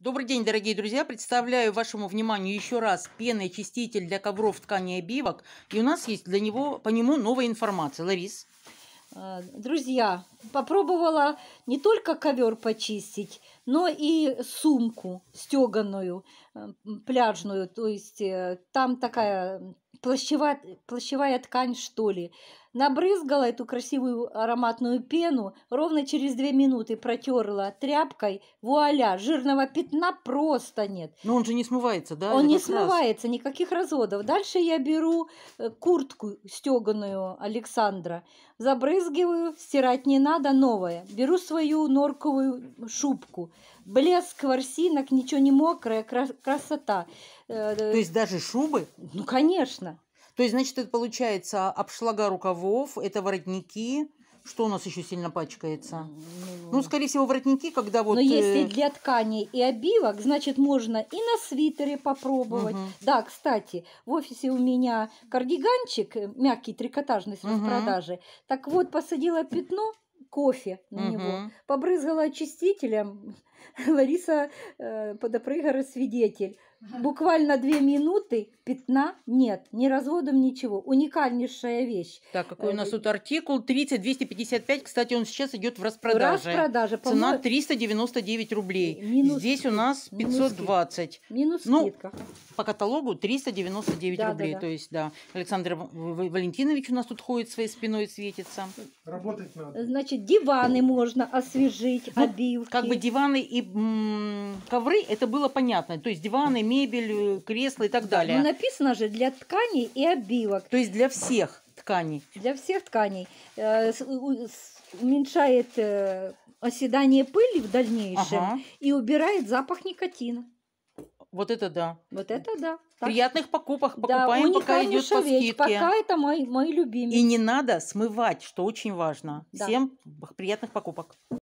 Добрый день, дорогие друзья! Представляю вашему вниманию еще раз пенный чиститель для ковров, ткани и обивок. И у нас есть для него, по нему новая информация. Ларис? Э, друзья, попробовала не только ковер почистить, но и сумку стеганую, э, пляжную. То есть э, там такая плащевая, плащевая ткань, что ли. Набрызгала эту красивую ароматную пену, ровно через две минуты протерла тряпкой, вуаля, жирного пятна просто нет. Но ну, он же не смывается, да? Он не смывается, никаких разводов. Дальше я беру э, куртку стеганую Александра, забрызгиваю, стирать не надо, новое. Беру свою норковую шубку, Блеск ворсинок, ничего не мокрое, красота. Э, э, То есть даже шубы? Ну, конечно. То есть, значит, это получается обшлага рукавов, это воротники. Что у нас еще сильно пачкается? Ну, ну скорее всего, воротники, когда вот... Но э, если для тканей и обивок, значит, можно и на свитере попробовать. Угу. Да, кстати, в офисе у меня кардиганчик, мягкий, трикотажный с распродажи. Угу. Так вот, посадила пятно, кофе на угу. него, побрызгала очистителем, Лариса э, Подопрыгара свидетель. Буквально две минуты, пятна нет, ни разводом, ничего. Уникальнейшая вещь. Так, какой у нас э, тут артикул? 30-255, кстати, он сейчас идет в распродаже. Распродаже. Цена 399 рублей. Э, минус, Здесь у нас 520. Минус, минус ну, скидка. По каталогу 399 да, рублей. Да, да. То есть, да, Александр Валентинович у нас тут ходит своей спиной, светится. Работать надо. Значит, диваны можно освежить, ну, обивки. Как бы диваны и м, ковры, это было понятно. То есть диваны, мебель, э, кресла и так далее. Ну, написано же для тканей и обивок. То есть для всех тканей. Для всех тканей. Э, уменьшает э, оседание пыли в дальнейшем ага. и убирает запах никотина. Вот это да. Вот это да. Так. Приятных покупок покупаем, да, пока идет шовей, по скидке. Пока это мои, мои любимые. И не надо смывать, что очень важно. Да. Всем приятных покупок.